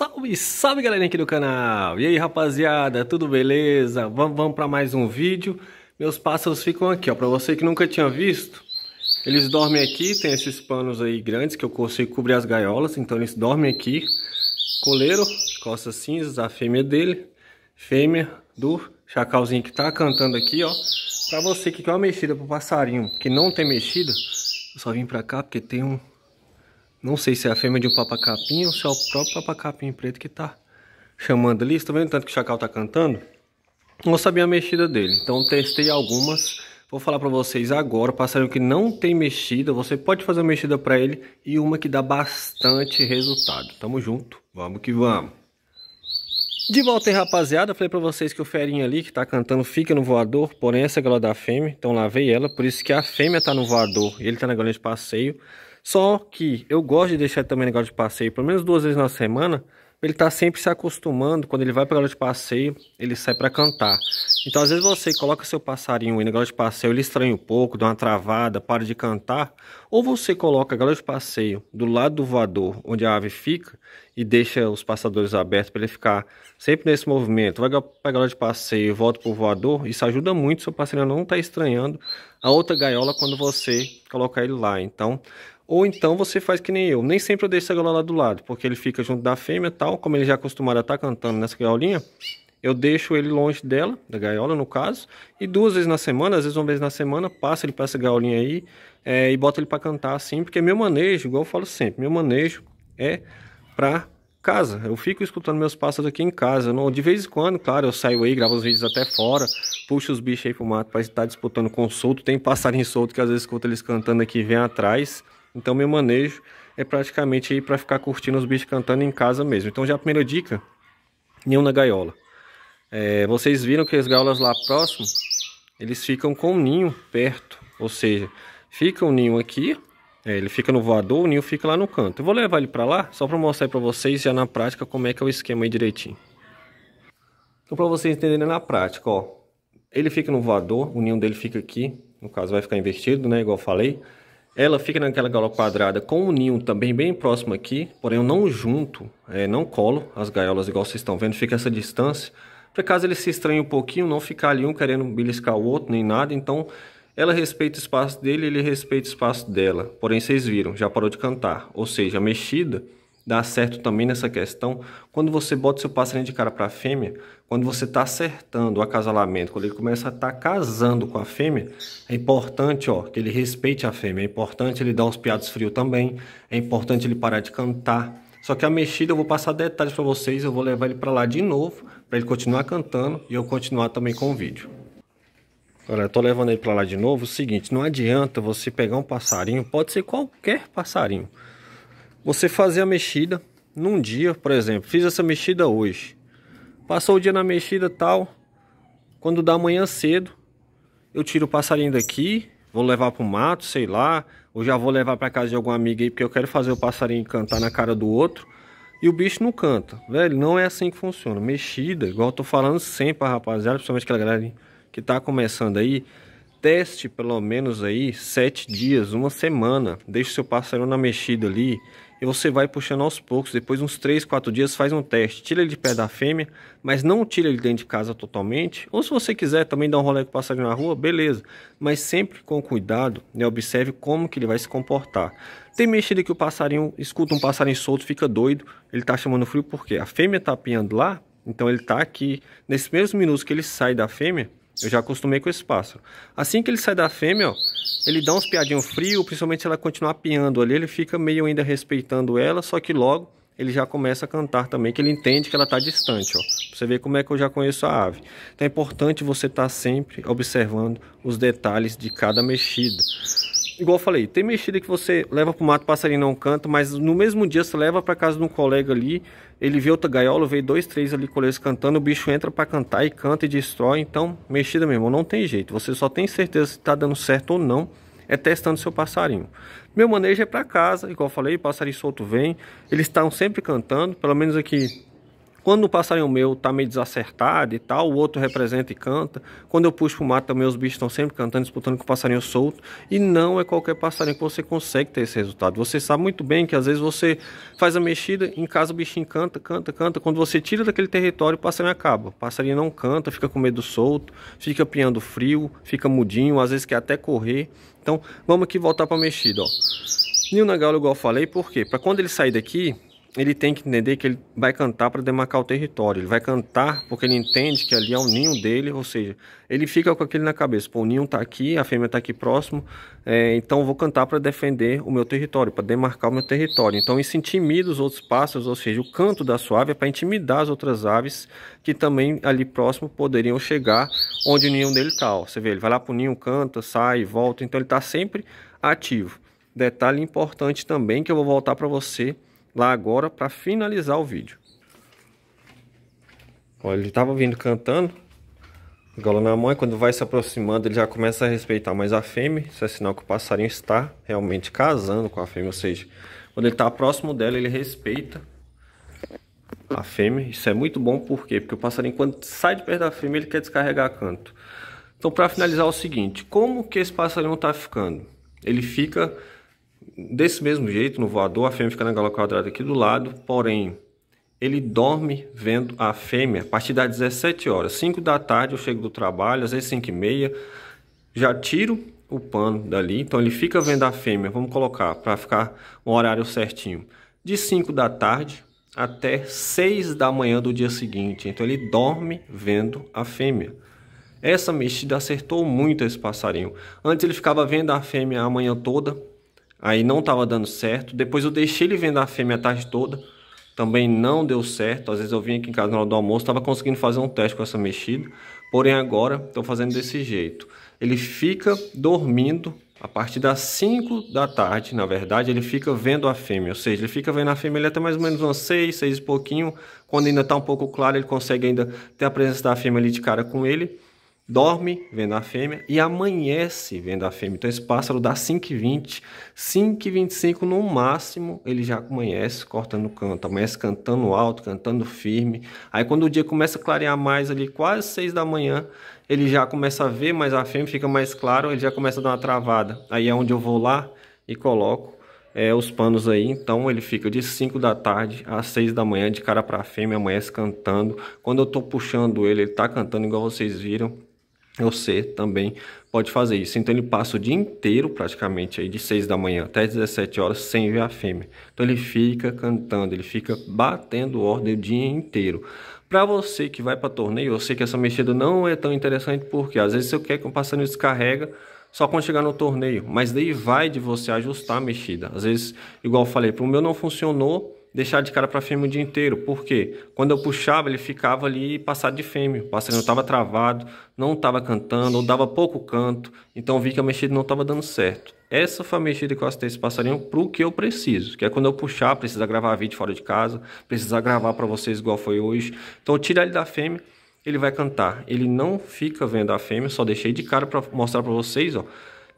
Salve, salve galerinha aqui do canal! E aí rapaziada, tudo beleza? Vamos, para mais um vídeo. Meus pássaros ficam aqui, ó. Para você que nunca tinha visto, eles dormem aqui. Tem esses panos aí grandes que eu consigo cobrir as gaiolas. Então eles dormem aqui. Coleiro, costas cinzas, a fêmea dele. Fêmea do chacalzinho que tá cantando aqui, ó. Para você que quer uma mexida pro passarinho que não tem mexida, eu só vim para cá porque tem um não sei se é a fêmea de um papacapim ou se é o próprio papacapim preto que tá chamando ali. Estou tá vendo tanto que o chacal tá cantando? Não sabia a mexida dele, então testei algumas. Vou falar para vocês agora, passarinho que não tem mexida, você pode fazer uma mexida para ele e uma que dá bastante resultado. Tamo junto, vamos que vamos. De volta aí, rapaziada. Falei pra vocês que o ferinho ali que tá cantando fica no voador, porém essa é a galera da fêmea, então lavei ela. Por isso que a fêmea tá no voador e ele tá na galera de passeio. Só que eu gosto de deixar também negócio de passeio, pelo menos duas vezes na semana, ele tá sempre se acostumando, quando ele vai para aula de passeio, ele sai para cantar. Então, às vezes você coloca seu passarinho em negócio de passeio, ele estranha um pouco, dá uma travada, para de cantar, ou você coloca a galera de passeio do lado do voador, onde a ave fica, e deixa os passadores abertos para ele ficar sempre nesse movimento. Vai para a gaiola de passeio, volta para o voador, isso ajuda muito, seu passarinho não está estranhando a outra gaiola quando você colocar ele lá. Então, ou então você faz que nem eu. Nem sempre eu deixo essa gaiola lá do lado, porque ele fica junto da fêmea e tal. Como ele já é acostumado a estar tá cantando nessa gaiolinha, eu deixo ele longe dela, da gaiola no caso, e duas vezes na semana, às vezes uma vez na semana, passa ele para essa gaiolinha aí é, e bota ele para cantar assim, porque meu manejo, igual eu falo sempre, meu manejo é para casa. Eu fico escutando meus pássaros aqui em casa. Não, de vez em quando, claro, eu saio aí, gravo os vídeos até fora, puxo os bichos aí pro mato para estar disputando com solto. Tem passarinho solto que às vezes escuta eles cantando aqui, vem atrás. Então meu manejo é praticamente aí para ficar curtindo os bichos cantando em casa mesmo. Então já a primeira dica, ninho na gaiola. É, vocês viram que as gaiolas lá próximo, eles ficam com o ninho perto. Ou seja, fica o ninho aqui, é, ele fica no voador, o ninho fica lá no canto. Eu vou levar ele para lá só para mostrar para vocês já na prática como é que é o esquema aí direitinho. Então para vocês entenderem na prática, ó. Ele fica no voador, o ninho dele fica aqui, no caso vai ficar invertido, né, igual eu falei. Ela fica naquela gaiola quadrada com o um ninho também bem próximo aqui, porém eu não junto, é, não colo as gaiolas igual vocês estão vendo, fica essa distância. Para caso ele se estranhe um pouquinho, não ficar ali um querendo beliscar o outro nem nada, então ela respeita o espaço dele, ele respeita o espaço dela. Porém vocês viram, já parou de cantar, ou seja, a mexida dá certo também nessa questão. Quando você bota seu passarinho de cara para a fêmea, quando você está acertando o acasalamento, quando ele começa a estar tá casando com a fêmea, é importante ó, que ele respeite a fêmea, é importante ele dar os piados frios também, é importante ele parar de cantar. Só que a mexida eu vou passar detalhes para vocês, eu vou levar ele para lá de novo, para ele continuar cantando e eu continuar também com o vídeo. Olha, eu tô levando ele para lá de novo, o seguinte, não adianta você pegar um passarinho, pode ser qualquer passarinho. Você fazer a mexida num dia, por exemplo, fiz essa mexida hoje. Passou o dia na mexida tal, quando dá amanhã cedo, eu tiro o passarinho daqui, vou levar pro mato, sei lá, ou já vou levar para casa de alguma amiga aí, porque eu quero fazer o passarinho cantar na cara do outro. E o bicho não canta, velho, não é assim que funciona. Mexida, igual eu tô falando sempre a rapaziada, principalmente aquela galera que tá começando aí, teste pelo menos aí sete dias, uma semana. Deixa seu passarinho na mexida ali, e você vai puxando aos poucos. Depois, uns 3, 4 dias, faz um teste. Tira ele de pé da fêmea, mas não tira ele dentro de casa totalmente. Ou se você quiser também dar um rolê com o passarinho na rua, beleza. Mas sempre com cuidado, né? Observe como que ele vai se comportar. Tem mexida que o passarinho, escuta um passarinho solto, fica doido. Ele tá chamando frio porque a fêmea tá apinhando lá, então ele tá aqui. Nesses mesmos minutos que ele sai da fêmea, eu já acostumei com esse pássaro. Assim que ele sai da fêmea, ó, ele dá uns piadinhos frio, principalmente se ela continuar piando ali, ele fica meio ainda respeitando ela, só que logo ele já começa a cantar também, que ele entende que ela está distante, ó. você vê como é que eu já conheço a ave. Então é importante você estar tá sempre observando os detalhes de cada mexida igual eu falei, tem mexida que você leva pro mato, passarinho não canta, mas no mesmo dia você leva pra casa de um colega ali, ele vê outra gaiola, vê dois, três ali coleiros cantando, o bicho entra pra cantar e canta e destrói, então mexida mesmo, não tem jeito, você só tem certeza se tá dando certo ou não, é testando seu passarinho. Meu manejo é pra casa, igual eu falei, passarinho solto vem, eles estão sempre cantando, pelo menos aqui quando o passarinho meu tá meio desacertado e tal, o outro representa e canta. Quando eu puxo pro mato também, os bichos estão sempre cantando, disputando com o passarinho solto. E não é qualquer passarinho que você consegue ter esse resultado. Você sabe muito bem que às vezes você faz a mexida, em casa o bichinho canta, canta, canta. Quando você tira daquele território, o passarinho acaba. O passarinho não canta, fica com medo solto, fica piando frio, fica mudinho, às vezes quer até correr. Então, vamos aqui voltar para a mexida, ó. Ninho na gaula, igual eu falei, por quê? Para quando ele sair daqui, ele tem que entender que ele vai cantar para demarcar o território. Ele vai cantar porque ele entende que ali é o ninho dele, ou seja, ele fica com aquele na cabeça. Pô, o ninho está aqui, a fêmea está aqui próximo, é, então vou cantar para defender o meu território, para demarcar o meu território. Então isso intimida os outros pássaros, ou seja, o canto da suave é para intimidar as outras aves que também ali próximo poderiam chegar onde o ninho dele está. Você vê, ele vai lá para o ninho, canta, sai, volta, então ele está sempre ativo. Detalhe importante também que eu vou voltar para você lá agora para finalizar o vídeo. Olha, ele estava vindo cantando, gola na mãe, quando vai se aproximando ele já começa a respeitar mais a fêmea, isso é sinal que o passarinho está realmente casando com a fêmea, ou seja, quando ele está próximo dela ele respeita a fêmea, isso é muito bom por quê? Porque o passarinho quando sai de perto da fêmea ele quer descarregar canto. Então para finalizar é o seguinte, como que esse passarinho está ficando? Ele fica desse mesmo jeito, no voador, a fêmea fica na gaiola quadrada aqui do lado, porém, ele dorme vendo a fêmea a partir das 17 horas. 5 da tarde eu chego do trabalho, às vezes 5 e meia, já tiro o pano dali, então ele fica vendo a fêmea, vamos colocar, para ficar um horário certinho, de 5 da tarde até 6 da manhã do dia seguinte. Então ele dorme vendo a fêmea. Essa mexida acertou muito esse passarinho. Antes ele ficava vendo a fêmea a manhã toda, Aí não estava dando certo. Depois eu deixei ele vendo a fêmea a tarde toda. Também não deu certo. Às vezes eu vim aqui em casa na hora do almoço, estava conseguindo fazer um teste com essa mexida. Porém agora estou fazendo desse jeito. Ele fica dormindo a partir das 5 da tarde, na verdade, ele fica vendo a fêmea. Ou seja, ele fica vendo a fêmea até mais ou menos umas 6, 6 e pouquinho. Quando ainda está um pouco claro, ele consegue ainda ter a presença da fêmea ali de cara com ele dorme vendo a fêmea e amanhece vendo a fêmea. Então esse pássaro dá 5h20, 5h25 no máximo, ele já amanhece cortando canto, amanhece cantando alto, cantando firme. Aí quando o dia começa a clarear mais ali, quase 6 da manhã, ele já começa a ver mais a fêmea, fica mais claro, ele já começa a dar uma travada. Aí é onde eu vou lá e coloco é, os panos aí, então ele fica de 5 da tarde às 6 da manhã, de cara para fêmea, amanhece cantando. Quando eu tô puxando ele, ele tá cantando igual vocês viram. Você também pode fazer isso. Então ele passa o dia inteiro, praticamente aí, de 6 da manhã até 17 horas, sem ver a fêmea. Então ele fica cantando, ele fica batendo ordem o dia inteiro. Para você que vai para torneio, eu sei que essa mexida não é tão interessante, porque às vezes você quer que um passarinho descarrega só quando chegar no torneio. Mas daí vai de você ajustar a mexida. Às vezes, igual eu falei, para o meu não funcionou, deixar de cara para fêmea o dia inteiro. Por quê? Quando eu puxava, ele ficava ali passado de fêmea. O passarinho estava travado, não estava cantando, ou dava pouco canto. Então eu vi que a mexida não estava dando certo. Essa foi a mexida que eu acertei esse passarinho para o que eu preciso. Que é quando eu puxar, precisar gravar vídeo fora de casa, precisar gravar para vocês igual foi hoje. Então eu tiro ele da fêmea, ele vai cantar. Ele não fica vendo a fêmea, só deixei de cara para mostrar para vocês, ó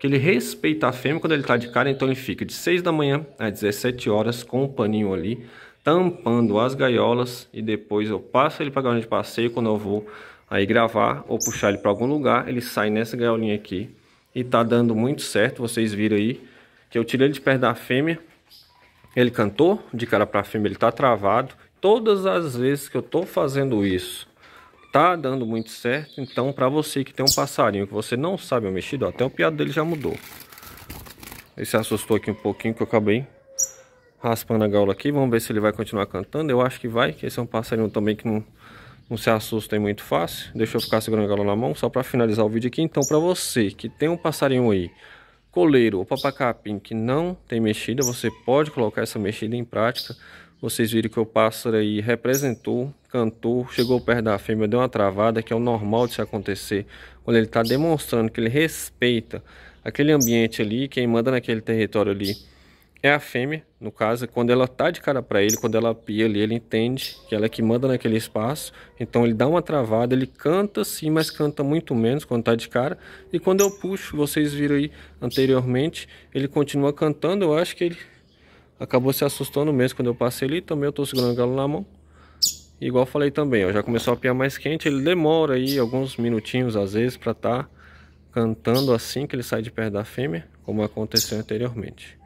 que ele respeita a fêmea quando ele está de cara, então ele fica de 6 da manhã às 17 horas com o paninho ali, tampando as gaiolas e depois eu passo ele para gaiola de passeio quando eu vou aí gravar ou puxar ele para algum lugar, ele sai nessa gaiolinha aqui e tá dando muito certo, vocês viram aí que eu tirei ele de perto da fêmea, ele cantou de cara para a fêmea, ele tá travado. Todas as vezes que eu tô fazendo isso, tá dando muito certo. Então, para você que tem um passarinho que você não sabe o é mexido, ó, até o piado dele já mudou. Ele se assustou aqui um pouquinho que eu acabei raspando a gaula aqui. Vamos ver se ele vai continuar cantando. Eu acho que vai, que esse é um passarinho também que não, não se assusta muito fácil. Deixa eu ficar segurando a gaula na mão, só para finalizar o vídeo aqui. Então, para você que tem um passarinho aí, coleiro ou papacapim que não tem mexida, você pode colocar essa mexida em prática vocês viram que o pássaro aí representou, cantou, chegou perto da fêmea, deu uma travada, que é o normal de se acontecer. Quando ele está demonstrando que ele respeita aquele ambiente ali, quem manda naquele território ali é a fêmea, no caso, quando ela está de cara para ele, quando ela pia ali, ele entende que ela é que manda naquele espaço, então ele dá uma travada, ele canta sim, mas canta muito menos quando está de cara, e quando eu puxo, vocês viram aí anteriormente, ele continua cantando, eu acho que ele acabou se assustando mesmo quando eu passei ali. Também eu estou segurando o galo na mão. igual falei também, ó, já começou a piar mais quente. Ele demora aí alguns minutinhos às vezes para estar tá cantando assim que ele sai de perto da fêmea, como aconteceu anteriormente.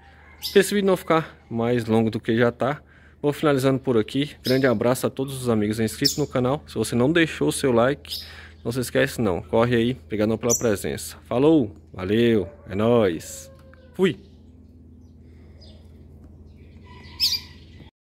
esse vídeo não ficar mais longo do que já está, vou finalizando por aqui. Grande abraço a todos os amigos inscritos no canal. Se você não deixou o seu like, não se esquece não. Corre aí, obrigadão pela presença. Falou, valeu, é nóis. Fui.